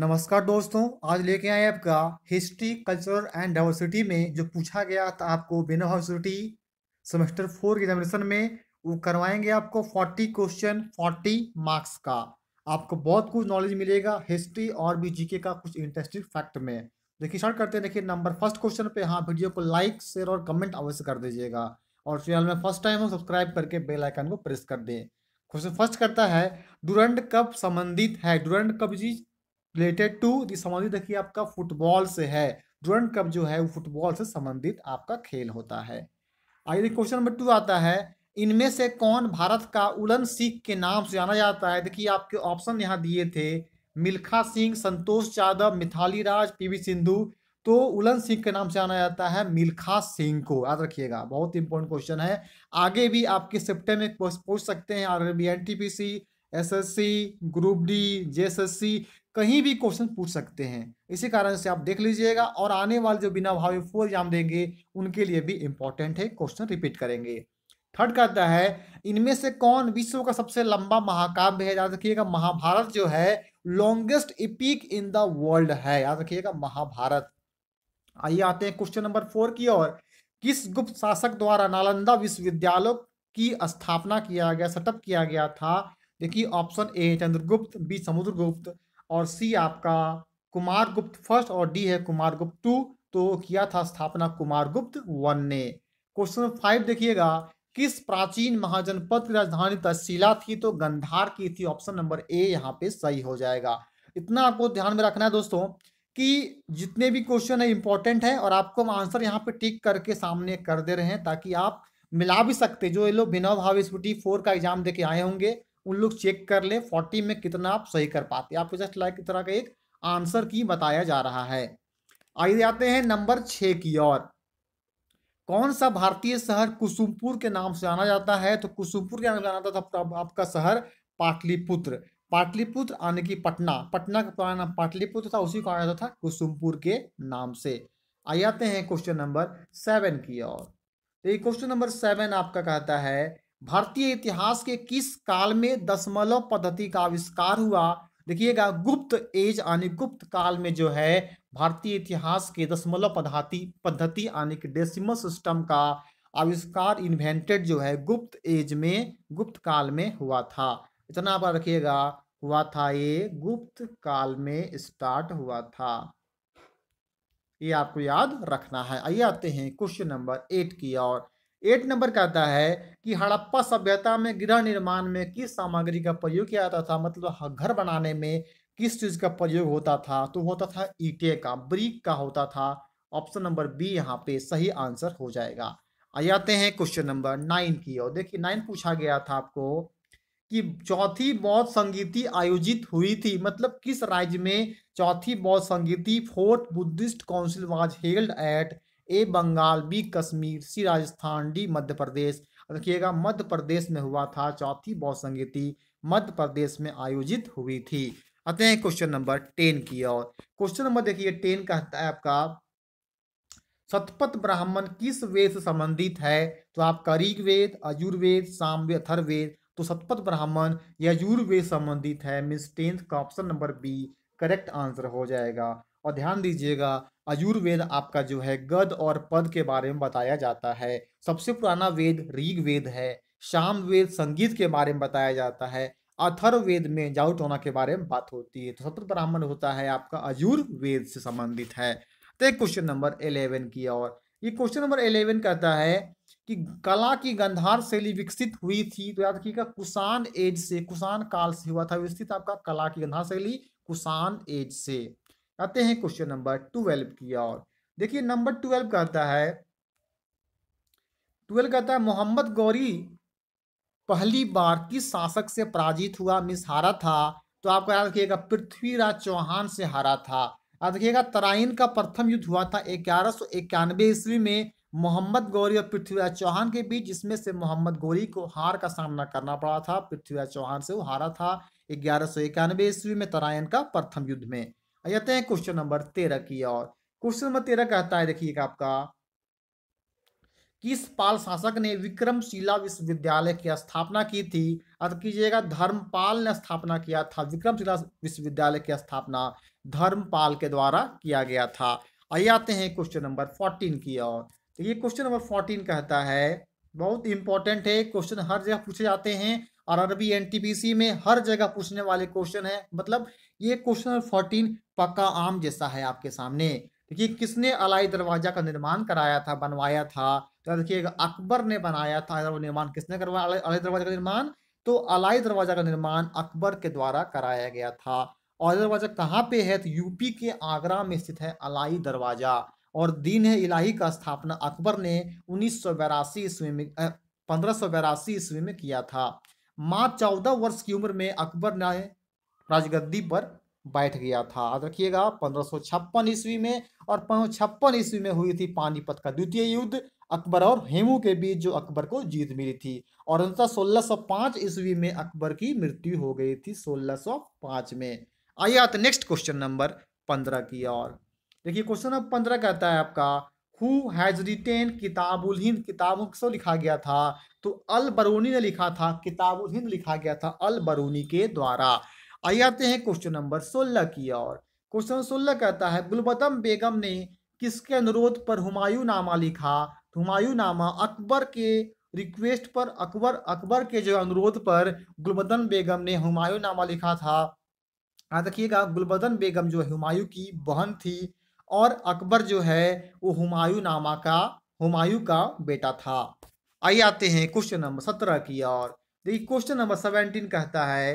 नमस्कार दोस्तों आज लेके आए आपका हिस्ट्री कल्चर एंड डाइवर्सिटी में जो पूछा गया था आपको बिना यूनिवर्सिटी सेमेस्टर फोर के एग्जामिनेशन में वो करवाएंगे आपको फोर्टी क्वेश्चन फोर्टी मार्क्स का आपको बहुत कुछ नॉलेज मिलेगा हिस्ट्री और भी जीके का कुछ इंटरेस्टिंग फैक्ट में देखिए शॉर्ट करते हैं देखिए नंबर फर्स्ट क्वेश्चन पे हाँ वीडियो को लाइक शेयर और कमेंट अवश्य कर दीजिएगा और चैनल में फर्स्ट टाइम हो सब्सक्राइब करके बेल आइकन को प्रेस कर दें क्वेश्चन फर्स्ट करता है डुरंड कप संबंधित है डुरंड कप जी रिलेटेड टू संबंधित देखिए आपका फुटबॉल से है ड्रोन कप जो है वो फुटबॉल से संबंधित आपका खेल होता है आगे क्वेश्चन नंबर टू आता है इनमें से कौन भारत का उलन सिख के नाम से जाना जाता है देखिए आपके ऑप्शन यहाँ दिए थे मिल्खा सिंह संतोष यादव मिथाली राज पीवी सिंधु तो उलन सिंह के नाम से जाना जाता है मिल्खा सिंह को याद रखिएगा बहुत इंपॉर्टेंट क्वेश्चन है आगे भी आपके सिप्टे में पूछ सकते हैं R B N T P C SSC group D JSSC कहीं भी क्वेश्चन पूछ सकते हैं इसी कारण से आप देख लीजिएगा और आने वाले जो बिना भावे फोर एग्जाम देंगे उनके लिए भी इम्पोर्टेंट है क्वेश्चन रिपीट करेंगे थर्ड कहता है इनमें से कौन विश्व का सबसे लंबा महाकाव्य है याद रखिएगा महाभारत जो है longest epic in the world है याद रखिएगा महाभारत आइए आते हैं क्वेश्चन नंबर फोर की ओर किस गुप्त शासक द्वारा नालंदा विश्वविद्यालय की स्थापना किया गया सेटअप किया गया था देखिए ऑप्शन ए है चंद्रगुप्त बी समुद्रगुप्त और सी आपका कुमार गुप्त फर्स्ट और डी है कुमार गुप्त टू तो किया था स्थापना कुमार गुप्त वन ने क्वेश्चन फाइव देखिएगा किस प्राचीन महाजनपद की राजधानी तहसीला थी तो गंधार की थी ऑप्शन नंबर ए यहाँ पे सही हो जाएगा इतना आपको ध्यान में रखना है दोस्तों कि जितने भी क्वेश्चन है इंपॉर्टेंट है और आपको हम आंसर यहाँ पे टिक करके सामने कर दे रहे हैं ताकि आप मिला भी सकते जो ये लोग बिना भाव स्पूटी फोर का एग्जाम देके आए होंगे उन लोग चेक कर ले फोर्टी में कितना आप सही कर पाते आपको जस्ट लाइक तरह का एक आंसर की बताया जा रहा है आइए आते हैं नंबर छ की ओर कौन सा भारतीय शहर कुसुमपुर के नाम से जाना जाता है तो कुसुमपुर के नाम से जाना जाता था आपका शहर पाटलिपुत्र पाटलिपुत्र यानी कि पटना पटना का पुराना नाम पाटलिपुत्र था उसी को आया जाता था कुसुमपुर के नाम से आ आते हैं क्वेश्चन नंबर सेवन की ओर तो ये क्वेश्चन नंबर सेवन आपका कहता है भारतीय इतिहास के किस काल में दशमलव पद्धति का आविष्कार हुआ देखिएगा गुप्त एज यानी गुप्त काल में जो है भारतीय इतिहास के दशमलव पद्धति पद्धति यानी कि डेसिमल सिस्टम का आविष्कार इन्वेंटेड जो है गुप्त एज में गुप्त काल में हुआ था इतना आप रखिएगा हुआ था ये गुप्त काल में स्टार्ट हुआ था ये आपको याद रखना है आइए आते हैं क्वेश्चन नंबर एट की और एट नंबर कहता है कि हड़प्पा सभ्यता में गृह निर्माण में किस सामग्री का प्रयोग किया जाता था मतलब घर बनाने में किस चीज का प्रयोग होता था तो होता था ईटे का ब्रिक का होता था ऑप्शन नंबर बी यहाँ पे सही आंसर हो जाएगा आ आते हैं क्वेश्चन नंबर नाइन की और देखिए नाइन पूछा गया था आपको कि चौथी बौद्ध संगीति आयोजित हुई थी मतलब किस राज्य में चौथी बौद्ध संगीति fourth Buddhist council was held at A Bengal B Kashmir C Rajasthan D Madhya Pradesh रखिएगा मध्य प्रदेश में हुआ था चौथी बौद्ध संगीति मध्य प्रदेश में आयोजित हुई थी आते हैं क्वेश्चन नंबर टेन की और क्वेश्चन नंबर देखिए टेन कहता है आपका सतपथ ब्राह्मण किस वेद से संबंधित है तो आपका ऋग्वेद अजुर्वेद सामवेद अथर्वेद तो सतपथ ब्राह्मण यजुर्वेद संबंधित है मीन्स टेंथ का option number B correct answer हो जाएगा और ध्यान दीजिएगा आयुर्वेद आपका जो है गद और पद के बारे में बताया जाता है सबसे पुराना वेद ऋग वेद है शाम वेद संगीत के बारे में बताया जाता है अथर्वेद में जाऊटोना के बारे में बात होती है तो सत्र ब्राह्मण होता है आपका आयुर्वेद से संबंधित है तो क्वेश्चन नंबर इलेवन की और ये क्वेश्चन नंबर इलेवन कहता है कि कला की गंधार शैली विकसित हुई थी तो याद रखिएगा कुषाण एज से कुषाण काल से हुआ था विकसित आपका कला की गंधार शैली कुषाण एज से आते हैं क्वेश्चन नंबर ट्वेल्व की और देखिए नंबर ट्वेल्व कहता है ट्वेल्व कहता है मोहम्मद गौरी पहली बार किस शासक से पराजित हुआ मिस हारा था तो आपको याद रखिएगा पृथ्वीराज चौहान से हारा था याद रखिएगा तराइन का प्रथम युद्ध हुआ था ग्यारह सौ इक्यानवे ईस्वी में मोहम्मद गौरी और पृथ्वीराज चौहान के बीच जिसमें से मोहम्मद गौरी को हार का सामना करना पड़ा था पृथ्वीराज चौहान से वो हारा था ग्यारह सौ इक्यानवे ईस्वी में तराइन का प्रथम युद्ध में आ जाते हैं क्वेश्चन नंबर तेरह की और क्वेश्चन नंबर तेरह कहता है देखिएगा आपका किस पाल शासक ने विक्रमशिला विश्वविद्यालय की स्थापना की थी अर्थ कीजिएगा धर्मपाल ने स्थापना किया था विक्रमशिला विश्वविद्यालय की स्थापना धर्मपाल के द्वारा किया गया था आइए आते हैं क्वेश्चन नंबर फोर्टीन की और तो ये क्वेश्चन नंबर फोर्टीन कहता है बहुत इंपॉर्टेंट है क्वेश्चन हर जगह पूछे जाते हैं और अरबी एन में हर जगह पूछने वाले क्वेश्चन है मतलब ये क्वेश्चन नंबर फोर्टीन पक्का आम जैसा है आपके सामने देखिए किसने अलाई दरवाजा का निर्माण कराया था बनवाया था तो देखिएगा अकबर ने बनाया था निर्माण किसने करवाया अलाई अलाई दरवाजा का निर्माण तो अलाई दरवाजा का निर्माण अकबर के द्वारा कराया गया था और दरवाजा कहाँ पे है तो यूपी के आगरा में स्थित है अलाई दरवाजा और दीन है इलाही का स्थापना अकबर ने उन्नीस सौ ईस्वी में पंद्रह सौ ईस्वी में किया था माँ चौदह वर्ष की उम्र में अकबर ने राजगद्दी पर बैठ गया था याद रखिएगा पंद्रह ईस्वी में और छप्पन ईस्वी में हुई थी पानीपत का द्वितीय युद्ध अकबर और हेमू के बीच जो अकबर को जीत मिली थी और अंततः 1605 ईस्वी में अकबर की मृत्यु हो गई थी 1605 में आइए आते नेक्स्ट क्वेश्चन नंबर 15 की ओर देखिए क्वेश्चन नंबर 15 कहता है आपका who has written Kitabul Hind किताबों से लिखा गया था तो अल बरूनी ने लिखा था किताबुल हिंद लिखा गया था अल बरूनी के द्वारा आई आते हैं क्वेश्चन नंबर सोलह की ओर क्वेश्चन सोलह कहता है गुलबतम बेगम ने किसके अनुरोध पर हुमायूं नामा लिखा तो हुमायूं नामा अकबर के रिक्वेस्ट पर अकबर अकबर के जो अनुरोध पर गुलबदन बेगम ने हुमायूं नामा लिखा था हाँ देखिएगा गुलबदन बेगम जो है हुमायूं की बहन थी और अकबर जो है वो हुमायूं नामा का हुमायूं का बेटा था आइए आते हैं क्वेश्चन नंबर सत्रह की और देखिए क्वेश्चन नंबर सेवेंटीन कहता है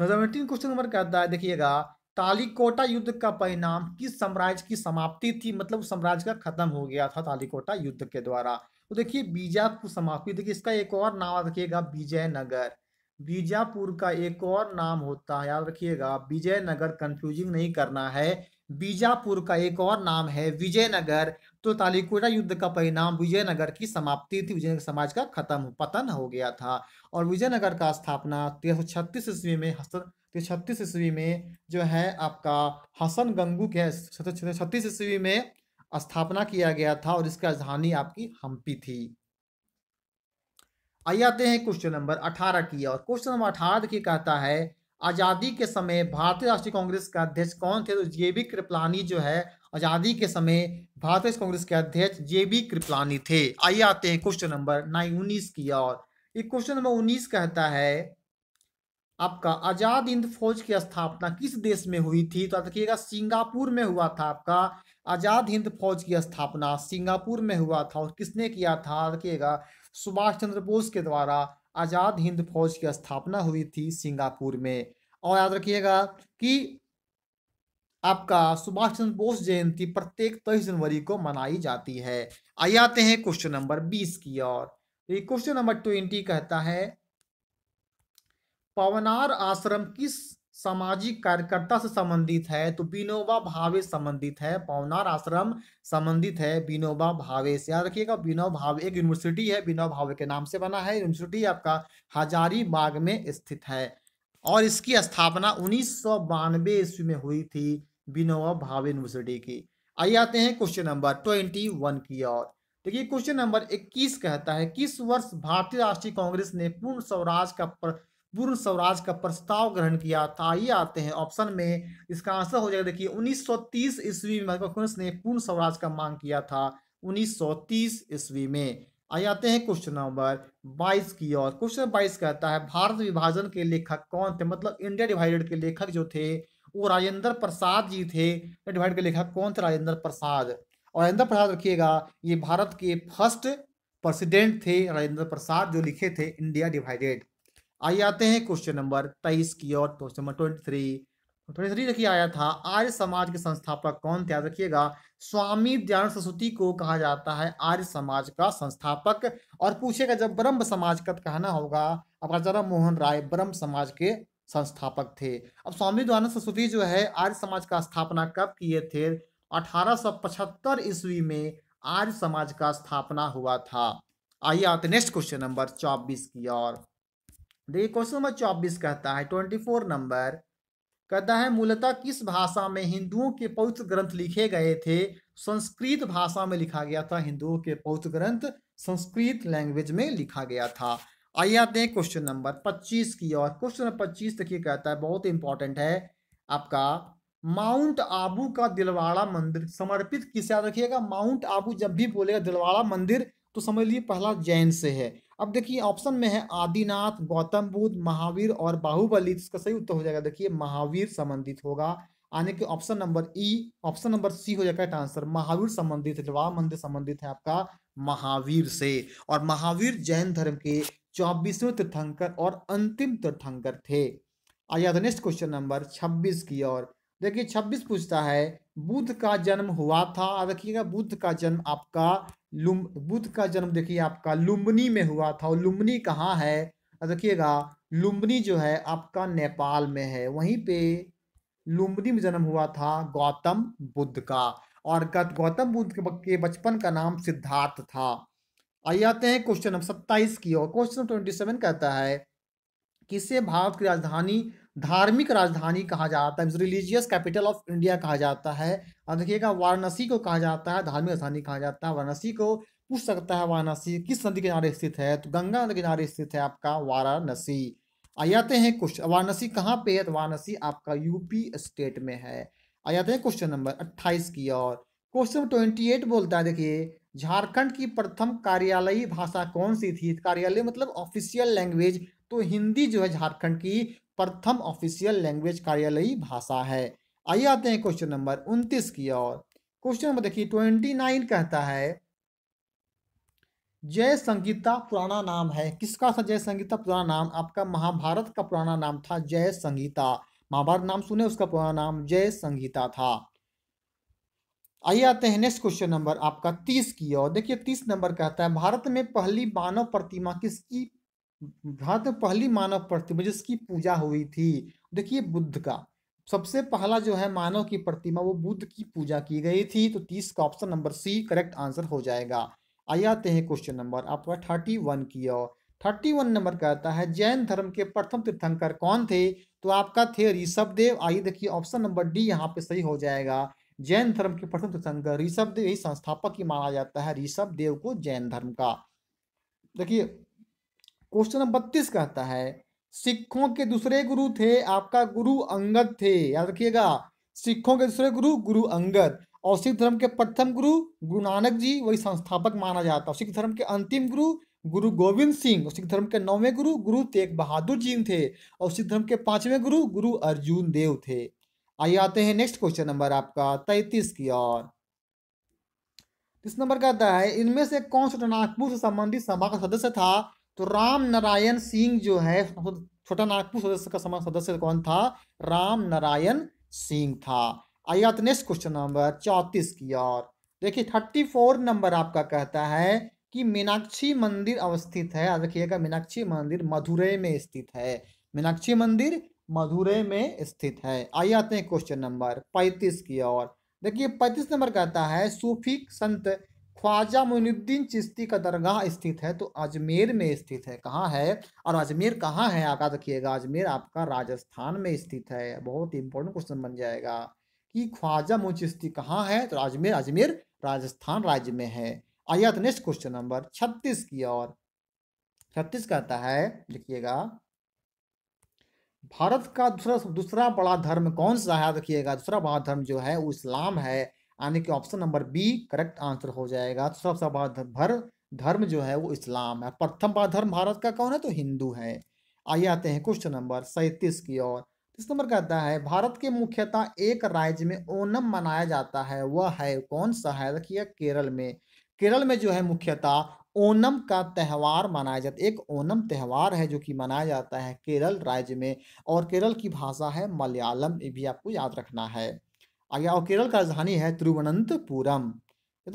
क्वेश्चन नंबर कहता है देखिएगा तालिकोटा युद्ध का परिणाम किस साम्राज्य की समाप्ति थी मतलब साम्राज्य का खत्म हो गया था तालिकोटा युद्ध के द्वारा तो देखिए बीजापुर समाप्ति देखिए इसका एक और नाम रखिएगा विजयनगर बीजापुर का एक और नाम होता है याद रखिएगा विजयनगर कंफ्यूजिंग नहीं करना है बीजापुर का एक और नाम है विजयनगर तो तालीकोटा युद्ध का परिणाम विजयनगर की समाप्ति थी विजयनगर समाज का खत्म पतन हो गया था और विजयनगर का स्थापना तेरह सौ छत्तीस ईस्वी में तेरह छत्तीस ईस्वी में जो है आपका हसन गंगू के छत्तीस ईस्वी में स्थापना किया गया था और इसकी राजधानी आपकी हम्पी थी आइए आते हैं क्वेश्चन नंबर अठारह की और क्वेश्चन नंबर अठारह देखिए कहता है आज़ादी के समय भारतीय राष्ट्रीय कांग्रेस का अध्यक्ष कौन थे तो जे बी कृपलानी जो है आज़ादी के समय भारतीय कांग्रेस के अध्यक्ष जे बी कृपलानी थे आइए आते हैं क्वेश्चन नंबर नाइन उन्नीस की और क्वेश्चन नंबर उन्नीस कहता है आपका आज़ाद हिंद फौज की स्थापना किस देश में हुई थी तो देखिएगा सिंगापुर में हुआ था आपका आज़ाद हिंद फौज की स्थापना सिंगापुर में हुआ था और किसने किया था देखिएगा सुभाष चंद्र बोस के द्वारा आज़ाद हिंद फौज की स्थापना हुई थी सिंगापुर में और याद रखिएगा कि आपका सुभाष चंद्र बोस जयंती प्रत्येक तेईस जनवरी को मनाई जाती है आइए आते हैं क्वेश्चन नंबर बीस की ओर ये क्वेश्चन नंबर ट्वेंटी कहता है पवनार आश्रम किस सामाजिक कार्यकर्ता से संबंधित है तो विनोबा भावे संबंधित है पवनार आश्रम संबंधित है विनोबा भावे से याद रखिएगा विनोबा भावे एक यूनिवर्सिटी है विनोबा भावे के नाम से बना है यूनिवर्सिटी आपका हजारी बाग में स्थित है और इसकी स्थापना उन्नीस सौ बानवे ईस्वी में हुई थी विनोबा भावे यूनिवर्सिटी की आइए आते हैं क्वेश्चन नंबर ट्वेंटी वन की ओर देखिए क्वेश्चन नंबर इक्कीस कहता है किस वर्ष भारतीय राष्ट्रीय कांग्रेस ने पूर्ण स्वराज का प्र... पूर्ण स्वराज का प्रस्ताव ग्रहण किया था ये आते हैं ऑप्शन में इसका आंसर हो जाएगा देखिए 1930 ईस्वी में कांग्रेस ने पूर्ण स्वराज का मांग किया था 1930 ईस्वी में आइए आते हैं क्वेश्चन नंबर 22 की ओर क्वेश्चन 22 कहता है भारत विभाजन के लेखक कौन थे मतलब इंडिया डिवाइडेड के लेखक जो थे वो राजेंद्र प्रसाद जी थे डिवाइड के लेखक कौन थे राजेंद्र प्रसाद और राजेंद्र प्रसाद रखिएगा ये भारत के फर्स्ट प्रेसिडेंट थे राजेंद्र प्रसाद जो लिखे थे इंडिया डिवाइडेड आइए आते हैं क्वेश्चन नंबर तेईस की और question number twenty three twenty three देखिए आया था आर्य समाज के संस्थापक कौन थे याद रखिएगा स्वामी दयानंद सरस्वती को कहा जाता है आर्य समाज का संस्थापक और पूछेगा जब ब्रह्म समाज का कहना होगा अब राजा मोहन राय ब्रह्म समाज के संस्थापक थे अब स्वामी दयानंद सरस्वती जो है आर्य समाज का स्थापना कब किए थे पचहत्तर ईस्वी में आर्य समाज का स्थापना हुआ था आइए आते नेक्स्ट क्वेश्चन नंबर चौबीस की और देखिए क्वेश्चन नंबर चौबीस कहता है ट्वेंटी फोर नंबर कहता है मूलतः किस भाषा में हिंदुओं के पवित्र ग्रंथ लिखे गए थे संस्कृत भाषा में लिखा गया था हिंदुओं के पवित्र ग्रंथ संस्कृत लैंग्वेज में लिखा गया था आइए आते हैं क्वेश्चन नंबर पच्चीस की और क्वेश्चन नंबर पच्चीस देखिए कहता है बहुत इंपॉर्टेंट है आपका माउंट आबू का दिलवाड़ा मंदिर समर्पित किसे याद रखिएगा माउंट आबू जब भी बोलेगा दिलवाड़ा मंदिर तो समझ लीजिए पहला जैन से है अब देखिए ऑप्शन में है आदिनाथ गौतम बुद्ध महावीर और बाहुबली इसका सही उत्तर हो जाएगा देखिए महावीर संबंधित होगा आने के option number E option number C हो जाएगा आंसर महावीर संबंधित जवाब मंदिर संबंधित है आपका महावीर से और महावीर जैन धर्म के चौबीसवें तीर्थंकर और अंतिम तीर्थंकर थे आइए द नेक्स्ट क्वेश्चन नंबर छब्बीस की ओर देखिए छब्बीस पूछता है बुद्ध का जन्म हुआ था देखिएगा बुद्ध का जन्म आपका लुम बुद्ध का जन्म देखिए आपका लुम्बनी में हुआ था और लुम्बनी कहाँ है देखिएगा लुम्बनी जो है आपका नेपाल में है वहीं पे लुम्बनी में जन्म हुआ था गौतम बुद्ध का और गौतम बुद्ध के बचपन का नाम सिद्धार्थ था आइए आते हैं क्वेश्चन नंबर सत्ताईस की और क्वेश्चन ट्वेंटी सेवन कहता है किसे भारत की राजधानी धार्मिक राजधानी कहा जाता है रिलीजियस कैपिटल ऑफ इंडिया कहा जाता है और देखिएगा वाराणसी को कहा जाता है धार्मिक राजधानी कहा जाता है वाराणसी को पूछ सकता है वाराणसी किस नदी किनारे स्थित है तो गंगा नदी किनारे स्थित है आपका वाराणसी आ जाते हैं क्वेश्चन वाराणसी कहाँ पे है तो वाराणसी आपका यूपी स्टेट में है आ जाते हैं क्वेश्चन नंबर अट्ठाईस की और क्वेश्चन ट्वेंटी एट बोलता है देखिए झारखंड की प्रथम कार्यालयी भाषा कौन सी थी कार्यालय मतलब ऑफिशियल लैंग्वेज तो हिंदी जो है झारखंड की प्रथम ऑफिशियल लैंग्वेज कार्यालयी भाषा है आइए आते हैं क्वेश्चन नंबर उन्तीस की ओर क्वेश्चन नंबर देखिए ट्वेंटी नाइन कहता है जय संगीता पुराना नाम है किसका था जय संगीता पुराना नाम आपका महाभारत का पुराना नाम था जय संगीता महाभारत नाम सुने उसका पुराना नाम जय संगीता था आइए आते हैं नेक्स्ट क्वेश्चन नंबर आपका तीस की ओर देखिए तीस नंबर कहता है भारत में पहली मानव प्रतिमा किसकी भारत में पहली मानव प्रतिमा जिसकी पूजा हुई थी देखिए बुद्ध का सबसे पहला जो है मानव की प्रतिमा वो बुद्ध की पूजा की गई थी तो तीस का option number C correct answer हो जाएगा आइए आते हैं क्वेश्चन नंबर आपका थर्टी वन की ओर थर्टी वन नंबर कहता है जैन धर्म के प्रथम तीर्थंकर कौन थे तो आपका थे ऋषभदेव आइए देखिए ऑप्शन नंबर डी यहाँ पे सही हो जाएगा जैन धर्म के प्रथम तीर्थंकर ऋषभ देव ही संस्थापक ही माना जाता है ऋषभ देव को जैन धर्म का देखिए क्वेश्चन नंबर बत्तीस कहता है सिखों के दूसरे गुरु थे आपका गुरु अंगद थे याद रखिएगा सिखों के दूसरे गुरु गुरु अंगद और सिख धर्म के प्रथम गुरु गुरु नानक जी वही संस्थापक माना जाता है सिख धर्म के अंतिम गुरु गुरु गोविंद सिंह और सिख धर्म के नौवे गुरु गुरु तेग बहादुर जी थे और सिख धर्म के पांचवें गुरु गुरु अर्जुन देव थे आइए आते हैं नेक्स्ट क्वेश्चन नंबर आपका तैतीस की ओर इस नंबर कहता है इनमें से कौन सा टनाकपुर से संबंधित सभा का सदस्य था तो राम नारायण सिंह जो है छोटा नागपुर सदस्य का समाज सदस्य कौन था राम नारायण सिंह था आइए नेक्स्ट क्वेश्चन नंबर चौतीस की ओर देखिए थर्टी फोर नंबर आपका कहता है कि मीनाक्षी मंदिर अवस्थित है रखिएगा मीनाक्षी मंदिर मधुरे में स्थित है मीनाक्षी मंदिर मधुरे में स्थित है आइए आते हैं क्वेश्चन नंबर पैंतीस की ओर देखिए पैंतीस नंबर कहता है सूफी संत ख्वाजा मुनुद्दीन चिश्ती का दरगाह स्थित है तो अजमेर में स्थित है कहाँ है और अजमेर कहाँ है आगा रखिएगा अजमेर आपका राजस्थान में स्थित है बहुत ही इंपॉर्टेंट क्वेश्चन बन जाएगा कि ख्वाजा मुन चिश्ती कहाँ है तो अजमेर अजमेर राजस्थान राज्य में है आइए नेक्स्ट क्वेश्चन नंबर छत्तीस की और छत्तीस कहता है लिखिएगा भारत का दूसरा दूसरा बड़ा धर्म कौन सा है रखिएगा दूसरा बड़ा धर्म जो है वो इस्लाम है यानी कि option number B correct answer हो जाएगा तो सबसे भर धर्म जो है वो इस्लाम है प्रथम बार धर्म भारत का कौन है तो हिंदू है आइए आते हैं क्वेश्चन नंबर सैंतीस की ओर इस नंबर कहता है भारत के मुख्यतः एक राज्य में ओनम मनाया जाता है वह है कौन सा है देखिए केरल में केरल में जो है मुख्यतः ओनम का त्यौहार मनाया जाता है एक ओनम त्यौहार है जो कि मनाया जाता है केरल राज्य में और केरल की भाषा है मलयालम ये भी आपको याद रखना है आगे और केरल का राजधानी है तिरुवनंतपुरम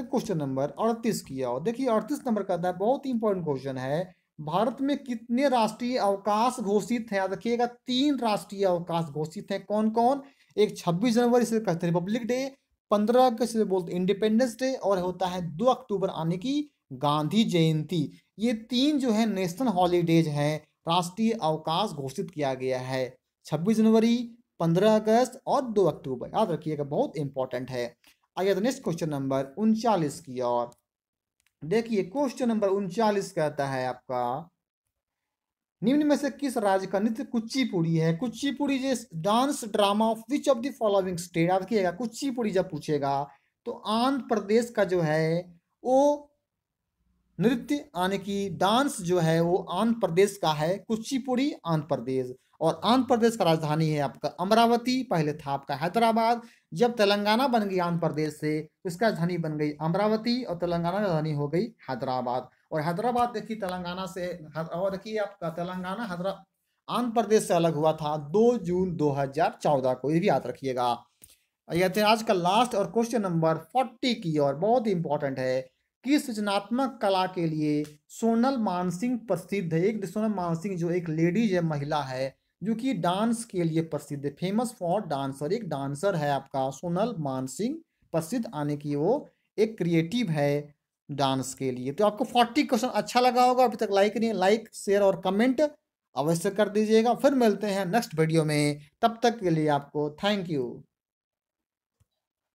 क्वेश्चन नंबर अड़तीस किया और देखिए अड़तीस नंबर का था बहुत ही इंपॉर्टेंट क्वेश्चन है भारत में कितने राष्ट्रीय अवकाश घोषित हैं याद रखिएगा तीन राष्ट्रीय अवकाश घोषित हैं कौन कौन एक छब्बीस जनवरी से कहते हैं रिपब्लिक डे पंद्रह अगस्त से बोलते हैं इंडिपेंडेंस डे और होता है दो अक्टूबर आने की गांधी जयंती ये तीन जो है नेशनल हॉलीडेज हैं राष्ट्रीय अवकाश घोषित किया गया है छब्बीस जनवरी पंद्रह अगस्त और दो अक्टूबर याद रखिएगा बहुत इंपॉर्टेंट है आइए तो नेक्स्ट क्वेश्चन नंबर उनचालीस की और देखिए क्वेश्चन नंबर उनचालीस कहता है आपका निम्न में से किस राज्य का नृत्य कुचिपुड़ी है कुचिपुड़ी जिस dance drama of which of the following state याद रखिएगा कुचिपुड़ी जब पूछेगा तो आंध्र प्रदेश का जो है वो नृत्य यानी कि डांस जो है वो आंध्र प्रदेश का है कुचिपुड़ी आंध्र प्रदेश और आंध्र प्रदेश का राजधानी है आपका अमरावती पहले था आपका हैदराबाद जब तेलंगाना बन गई आंध्र प्रदेश से तो इसका राजधानी बन गई अमरावती और तेलंगाना राजधानी हो गई हैदराबाद और हैदराबाद देखिए तेलंगाना से और देखिए आपका तेलंगाना हैदरा आंध्र प्रदेश से अलग हुआ था दो जून दो को ये भी याद रखिएगा यह थे आज का लास्ट और क्वेश्चन नंबर फोर्टी की और बहुत इंपॉर्टेंट है की सृजनात्मक कला के लिए सोनल मानसिंह प्रसिद्ध है एक सोनल मानसिंह जो एक लेडीज है महिला है जो कि डांस के लिए प्रसिद्ध है फेमस फॉर डांसर एक डांसर है आपका सोनल मानसिंह प्रसिद्ध आने की वो एक क्रिएटिव है डांस के लिए तो आपको फोर्टी क्वेश्चन अच्छा लगा होगा अभी तक लाइक नहीं लाइक शेयर और कमेंट अवश्य कर दीजिएगा फिर मिलते हैं नेक्स्ट वीडियो में तब तक के लिए आपको थैंक यू